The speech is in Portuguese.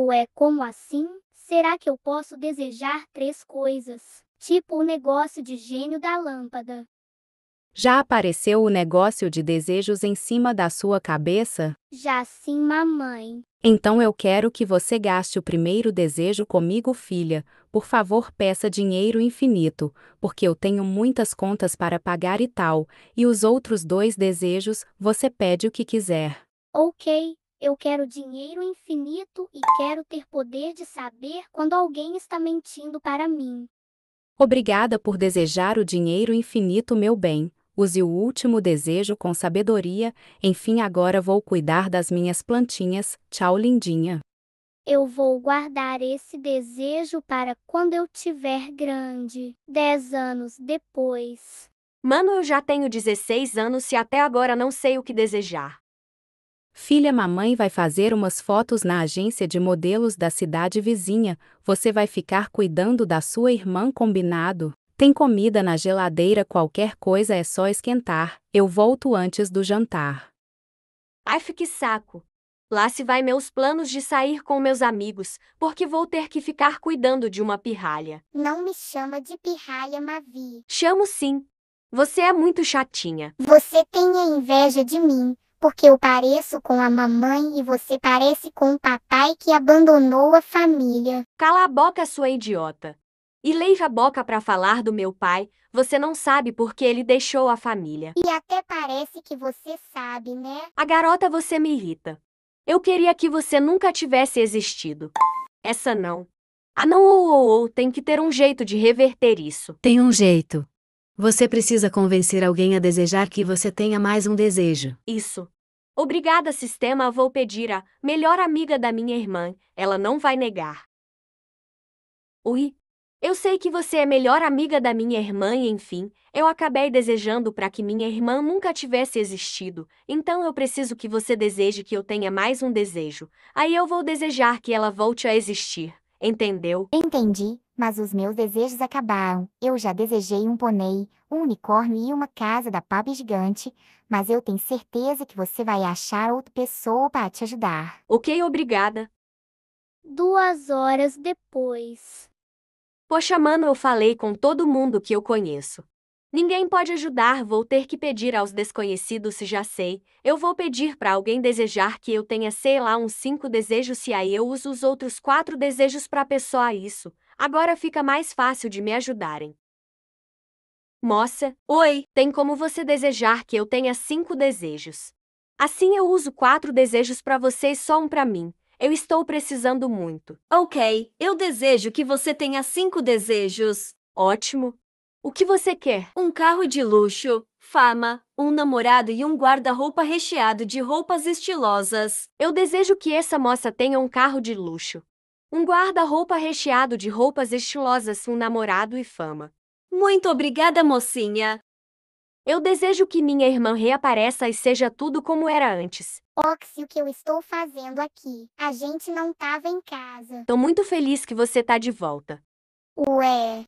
Ou é como assim? Será que eu posso desejar três coisas? Tipo o negócio de gênio da lâmpada. Já apareceu o negócio de desejos em cima da sua cabeça? Já sim, mamãe. Então eu quero que você gaste o primeiro desejo comigo, filha. Por favor, peça dinheiro infinito, porque eu tenho muitas contas para pagar e tal, e os outros dois desejos, você pede o que quiser. Ok, eu quero dinheiro infinito e quero ter poder de saber quando alguém está mentindo para mim. Obrigada por desejar o dinheiro infinito, meu bem. Use o último desejo com sabedoria. Enfim, agora vou cuidar das minhas plantinhas. Tchau, lindinha. Eu vou guardar esse desejo para quando eu tiver grande, dez anos depois. Mano, eu já tenho 16 anos e até agora não sei o que desejar. Filha, mamãe vai fazer umas fotos na agência de modelos da cidade vizinha, você vai ficar cuidando da sua irmã, combinado? Tem comida na geladeira, qualquer coisa é só esquentar, eu volto antes do jantar. Ai, que saco! Lá se vai meus planos de sair com meus amigos, porque vou ter que ficar cuidando de uma pirralha. Não me chama de pirralha, Mavi. Chamo sim. Você é muito chatinha. Você tem inveja de mim, porque eu pareço com a mamãe e você parece com o papai que abandonou a família. Cala a boca, sua idiota. E leija a boca para falar do meu pai, você não sabe porque ele deixou a família. E até parece que você sabe, né? A garota, você me irrita. Eu queria que você nunca tivesse existido. Essa não. Ah, não, ou, ou, ou, tem que ter um jeito de reverter isso. Tem um jeito. Você precisa convencer alguém a desejar que você tenha mais um desejo. Isso. Obrigada, sistema. Vou pedir a melhor amiga da minha irmã. Ela não vai negar. Ui. Eu sei que você é melhor amiga da minha irmã e, enfim, eu acabei desejando para que minha irmã nunca tivesse existido, então eu preciso que você deseje que eu tenha mais um desejo. Aí eu vou desejar que ela volte a existir, entendeu? Entendi mas os meus desejos acabaram. Eu já desejei um pônei, um unicórnio e uma casa da pub gigante, mas eu tenho certeza que você vai achar outra pessoa para te ajudar. Ok, obrigada. Duas horas depois. Poxa, mano, eu falei com todo mundo que eu conheço. Ninguém pode ajudar, vou ter que pedir aos desconhecidos se já sei. Eu vou pedir para alguém desejar que eu tenha, sei lá, uns cinco desejos se aí eu uso os outros quatro desejos para pessoa isso. Agora fica mais fácil de me ajudarem. Moça, oi, tem como você desejar que eu tenha cinco desejos. Assim eu uso quatro desejos para você e só um para mim. Eu estou precisando muito. Ok, eu desejo que você tenha cinco desejos. Ótimo. O que você quer? Um carro de luxo, fama, um namorado e um guarda-roupa recheado de roupas estilosas. Eu desejo que essa moça tenha um carro de luxo, um guarda-roupa recheado de roupas estilosas, um namorado e fama. Muito obrigada, mocinha! Eu desejo que minha irmã reapareça e seja tudo como era antes. Ox, o que eu estou fazendo aqui? A gente não tava em casa. Tô muito feliz que você tá de volta. Ué,